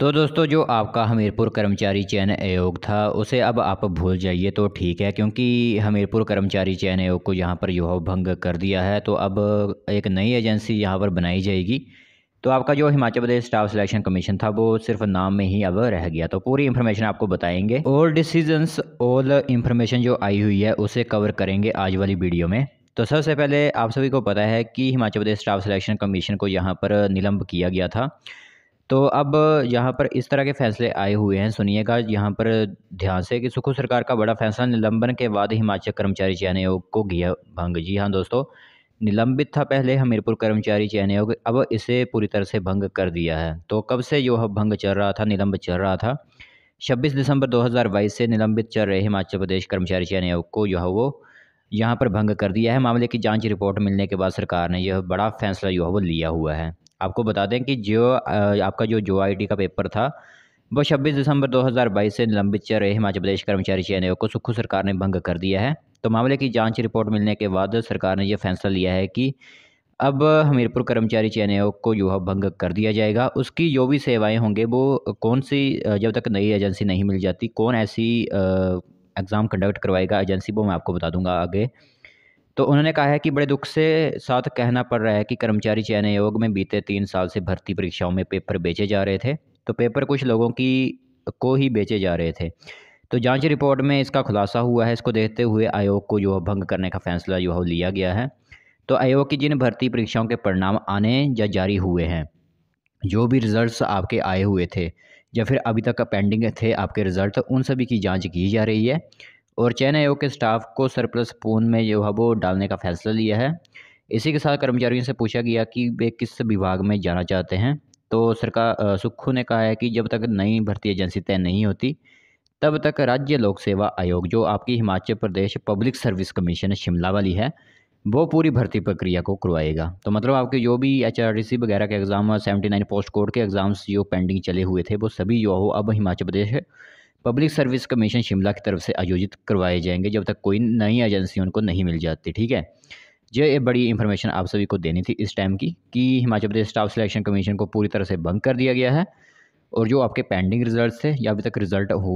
तो दोस्तों जो आपका हमीरपुर कर्मचारी चयन आयोग था उसे अब आप भूल जाइए तो ठीक है क्योंकि हमीरपुर कर्मचारी चयन आयोग को यहाँ पर युवा भंग कर दिया है तो अब एक नई एजेंसी यहाँ पर बनाई जाएगी तो आपका जो Himachal Pradesh staff selection commission था वो सिर्फ नाम में ही अब रह गया तो पूरी इन्फॉर्मेशन आपको बताएंगे ऑल डिसीजंस ऑल इन्फॉर्मेशन जो आई हुई है उसे कवर करेंगे आज वाली वीडियो में तो सबसे पहले आप सभी को पता है कि Himachal Pradesh staff selection commission को यहाँ पर निलंब किया गया था तो अब यहाँ पर इस तरह के फैसले आए हुए हैं सुनिएगा यहाँ पर ध्यान से कि सुखू सरकार का बड़ा फैसला निलंबन के बाद हिमाचल कर्मचारी चयन आयोग को गया भंग जी हाँ दोस्तों निलंबित था पहले हमीरपुर कर्मचारी चयन आयोग अब इसे पूरी तरह से भंग कर दिया है तो कब से जो भंग चल रहा था निलंब चल रहा था 26 दिसंबर 2022 से निलंबित चल रहे हिमाचल प्रदेश कर्मचारी चयन आयोग को है वो यहाँ पर भंग कर दिया है मामले की जांच रिपोर्ट मिलने के बाद सरकार ने यह बड़ा फैसला जो है वो लिया हुआ है आपको बता दें कि जियो आपका जो जो आई का पेपर था वो छब्बीस दिसंबर 2022 से लंबित चल रहे हिमाचल प्रदेश कर्मचारी चयन आयोग को सुक्खू सरकार ने भंग कर दिया है तो मामले की जांच रिपोर्ट मिलने के बाद सरकार ने यह फैसला लिया है कि अब हमीरपुर कर्मचारी चयन आयोग को है भंग कर दिया जाएगा उसकी जो भी सेवाएं होंगे वो कौन सी जब तक नई एजेंसी नहीं मिल जाती कौन ऐसी एग्ज़ाम कंडक्ट करवाएगा एजेंसी वो मैं आपको बता दूंगा आगे तो उन्होंने कहा है कि बड़े दुख से साथ कहना पड़ रहा है कि कर्मचारी चयन आयोग में बीते तीन साल से भर्ती परीक्षाओं में पेपर बेचे जा रहे थे तो पेपर कुछ लोगों की को ही बेचे जा रहे थे तो जांच रिपोर्ट में इसका खुलासा हुआ है इसको देखते हुए आयोग को जो भंग करने का फैसला जो लिया गया है तो आयोग की जिन भर्ती परीक्षाओं के परिणाम आने या जारी हुए हैं जो भी रिज़ल्ट आपके आए हुए थे या फिर अभी तक पेंडिंग थे आपके रिज़ल्ट उन सभी की जाँच की जा रही है और चयन आयोग के स्टाफ को सरप्लस पून में जो है वो डालने का फैसला लिया है इसी के साथ कर्मचारियों से पूछा गया कि वे किस विभाग में जाना चाहते हैं तो सरकार सुक्खू ने कहा है कि जब तक नई भर्ती एजेंसी तय नहीं होती तब तक राज्य लोक सेवा आयोग जो आपकी Himachal Pradesh public service commission Shimla वाली है वो पूरी भर्ती प्रक्रिया को करवाएगा तो मतलब आपके जो भी एच वगैरह के exam seventy nine post code के एग्ज़ाम्स जो पेंडिंग चले हुए थे वो सभी जो हो अब Himachal Pradesh public service commission Shimla की तरफ से आयोजित करवाए जाएंगे जब तक कोई नई एजेंसी उनको नहीं मिल जाती ठीक है जो ये बड़ी इन्फॉर्मेशन आप सभी को देनी थी इस टाइम की कि Himachal Pradesh staff selection commission को पूरी तरह से बंद कर दिया गया है और जो आपके पेंडिंग रिजल्ट थे या अभी तक रिज़ल्ट हो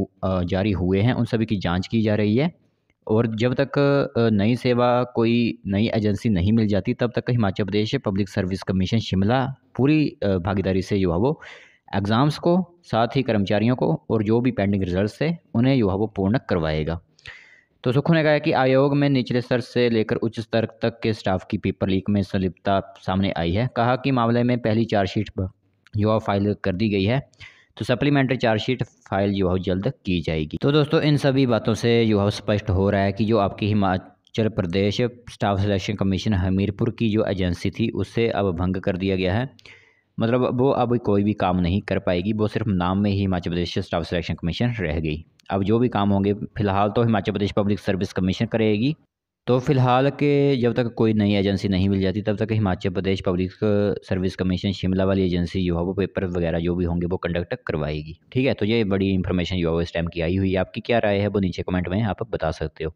जारी हुए हैं उन सभी की जाँच की जा रही है और जब तक नई सेवा कोई नई एजेंसी नहीं मिल जाती तब तक Himachal Pradesh public service commission Shimla पूरी भागीदारी से जो है वो एग्ज़ाम्स को साथ ही कर्मचारियों को और जो भी पेंडिंग रिजल्ट थे उन्हें जो है वो पूर्ण करवाएगा तो सुखू ने कहा कि आयोग में निचले स्तर से लेकर उच्च स्तर तक के स्टाफ की पेपर लीक में संलिप्तता सामने आई है कहा कि मामले में पहली चार्जशीट युवा फाइल कर दी गई है तो सप्लीमेंट्री चार्जशीट फाइल जो है जल्द की जाएगी तो दोस्तों इन सभी बातों से जो है स्पष्ट हो रहा है कि जो आपकी Himachal Pradesh staff selection commission Hamirpur की जो एजेंसी थी उससे अब भंग कर दिया गया है मतलब वो अब कोई भी काम नहीं कर पाएगी वो सिर्फ नाम में ही Himachal Pradesh staff selection commission रह गई अब जो भी काम होंगे फ़िलहाल तो Himachal Pradesh public service commission करेगी तो फ़िलहाल के जब तक कोई नई एजेंसी नहीं मिल जाती तब तक Himachal Pradesh public service commission Shimla वाली एजेंसी जो है वो पेपर वगैरह जो भी होंगे वो कंडक्ट करवाएगी ठीक है तो ये बड़ी इन्फॉर्मेशन जो है इस टाइम की आई हुई है आपकी क्या राय है वो नीचे कमेंट में आप बता सकते हो